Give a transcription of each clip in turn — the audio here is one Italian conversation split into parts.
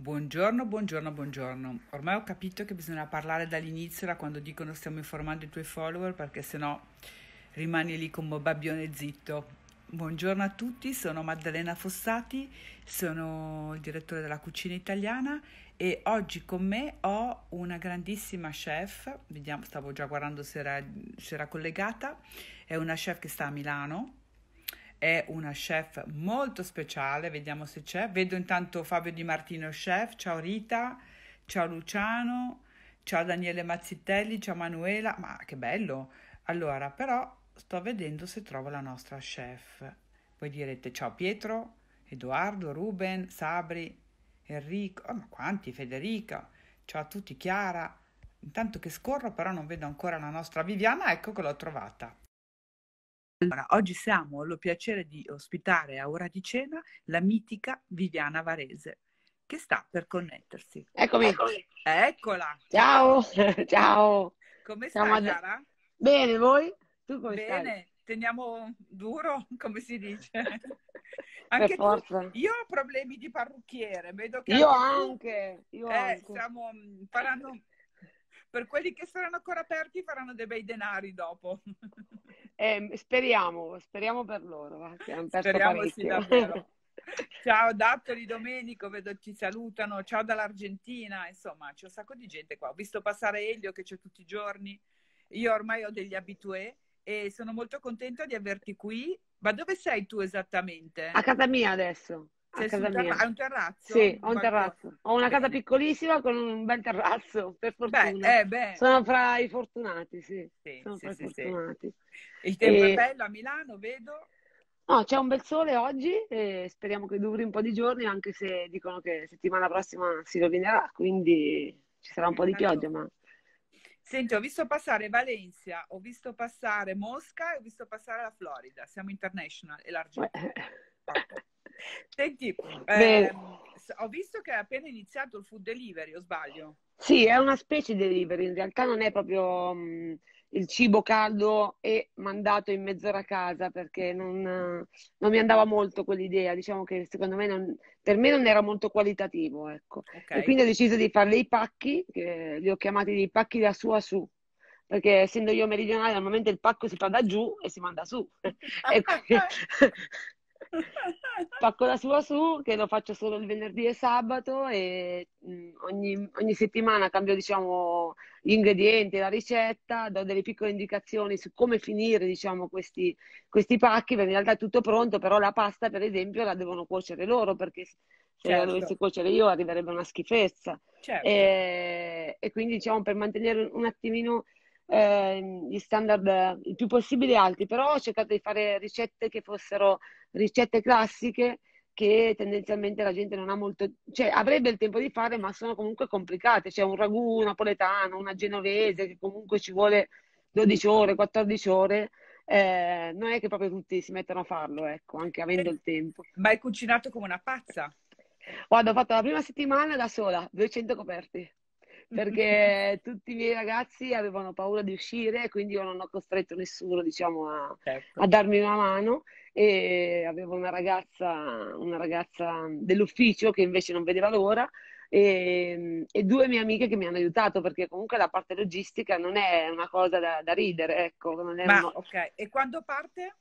Buongiorno, buongiorno, buongiorno. Ormai ho capito che bisogna parlare dall'inizio da quando dicono stiamo informando i tuoi follower perché sennò rimani lì come babbione zitto. Buongiorno a tutti, sono Maddalena Fossati, sono il direttore della cucina italiana e oggi con me ho una grandissima chef, vediamo, stavo già guardando se era, se era collegata, è una chef che sta a Milano, è una chef molto speciale, vediamo se c'è. Vedo intanto Fabio Di Martino chef, ciao Rita, ciao Luciano, ciao Daniele Mazzitelli, ciao Manuela, ma che bello! Allora, però sto vedendo se trovo la nostra chef. Voi direte ciao Pietro, Edoardo, Ruben, Sabri, Enrico, oh, ma quanti, Federica, ciao a tutti, Chiara. Intanto che scorro però non vedo ancora la nostra Viviana, ecco che l'ho trovata. Allora, oggi siamo lo piacere di ospitare a ora di cena la mitica Viviana Varese, che sta per connettersi. Eccomi. Eccola. Ciao, ciao. Come Siamo stai, ad... Cara? Bene, voi? Tu come Bene. Stai? Teniamo duro, come si dice. anche tu, io ho problemi di parrucchiere, vedo che... Io anche, io eh, anche. Stiamo mm, parlando per quelli che saranno ancora aperti faranno dei bei denari dopo. Eh, speriamo, speriamo per loro. Speriamo sì, davvero. Ciao di Domenico, vedo ti salutano. Ciao dall'Argentina, insomma, c'è un sacco di gente qua. Ho visto passare Elio che c'è tutti i giorni. Io ormai ho degli abitué e sono molto contenta di averti qui. Ma dove sei tu esattamente? A casa mia adesso a cioè, casa terra- mia. Hai un terrazzo? Sì, ho un terrazzo. Ho una casa piccolissima con un bel terrazzo, per fortuna. Beh, eh, beh. Sono fra i fortunati, sì. sì Sono sì, fra sì, i fortunati. Il tempo e... è bello a Milano, vedo. No, c'è un bel sole oggi e speriamo che duri un po' di giorni, anche se dicono che settimana prossima si rovinerà, quindi ci sarà un po' di esatto. pioggia, ma... Senti, ho visto passare Valencia, ho visto passare Mosca e ho visto passare la Florida. Siamo international e l'Argentina. Senti, eh, ho visto che è appena iniziato il food delivery, o sbaglio? Sì, è una specie di delivery, in realtà non è proprio mh, mm, il cibo caldo e mandato in mezz'ora a casa perché non, non mi andava molto quell'idea, diciamo che secondo me non, per me non era molto qualitativo, ecco. Okay. E quindi ho deciso di fare dei pacchi, che li ho chiamati dei pacchi da su a su, perché essendo io meridionale normalmente il pacco si fa da giù e si manda su. e, quindi pacco da sua su che lo faccio solo il venerdì e sabato e mm, ogni, ogni settimana cambio diciamo, gli ingredienti, la ricetta, do delle piccole indicazioni su come finire diciamo, questi, questi, pacchi perché in realtà è tutto pronto però la pasta per esempio la devono cuocere loro perché se certo. la dovessi cuocere io arriverebbe una schifezza certo. e, eh, e, quindi diciamo per mantenere un attimino eh, gli standard il più possibile alti, però ho cercato di fare ricette che fossero ricette classiche che tendenzialmente la gente non ha molto, cioè avrebbe il tempo di fare, ma sono comunque complicate. C'è un ragù napoletano, una genovese che comunque ci vuole 12 ore, 14 ore. Eh, non è che proprio tutti si mettono a farlo, ecco, anche avendo il tempo. Ma hai cucinato come una pazza? Guarda, ho fatto la prima settimana da sola, 200 coperti perché tutti i miei ragazzi avevano paura di uscire, quindi io non ho costretto nessuno diciamo, a, certo. a darmi una mano e avevo una ragazza, una ragazza dell'ufficio che invece non vedeva l'ora e, e, due mie amiche che mi hanno aiutato perché comunque la parte logistica non è una cosa da, da ridere, ecco. Ma, uno... okay. E quando parte?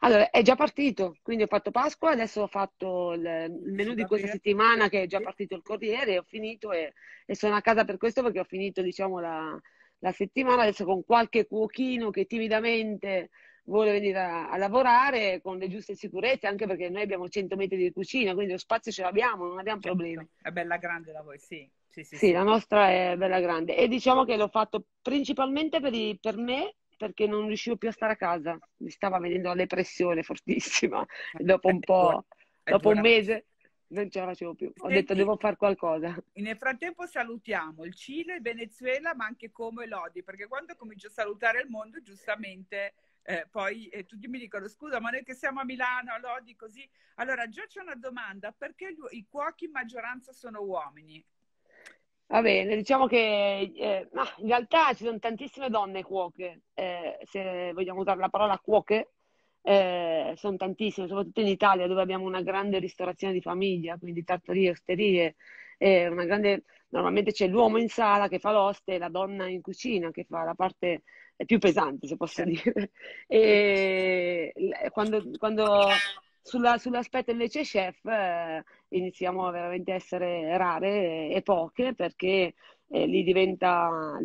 Allora, è già partito, quindi ho fatto Pasqua, adesso ho fatto il, il menù di questa settimana che è già partito il Corriere, ho finito e, e sono a casa per questo perché ho finito diciamo, la, la, settimana, adesso con qualche cuochino che timidamente vuole venire a, a, lavorare con le giuste sicurezze, anche perché noi abbiamo 100 metri di cucina, quindi lo spazio ce l'abbiamo, non abbiamo certo, problemi. È bella grande da voi, sì. Sì, sì, sì, sì, la nostra è bella grande e diciamo che l'ho fatto principalmente per, i, per me perché non riuscivo più a stare a casa, mi stava venendo la depressione fortissima. E eh, dopo un po', dopo un mese non ce la facevo più. Ho detto devo fare qualcosa. nel frattempo salutiamo il Cile, il Venezuela, ma anche come Lodi, perché quando comincio a salutare il mondo, giustamente eh, poi eh, tutti mi dicono scusa, ma noi che siamo a Milano, Lodi, così. Allora, già c'è una domanda, perché i cuochi in maggioranza sono uomini? Va bene, diciamo che eh, ma in realtà ci sono tantissime donne cuoche, eh, se vogliamo usare la parola cuoche, eh, sono tantissime, soprattutto in Italia dove abbiamo una grande ristorazione di famiglia, quindi tartarie, osterie, una grande... normalmente c'è l'uomo in sala che fa l'oste e la donna in cucina che fa la parte più pesante, se posso dire. E quando, quando sulla, sull'aspetto invece chef, eh, iniziamo a veramente essere rare e poche perché eh, lì diventa,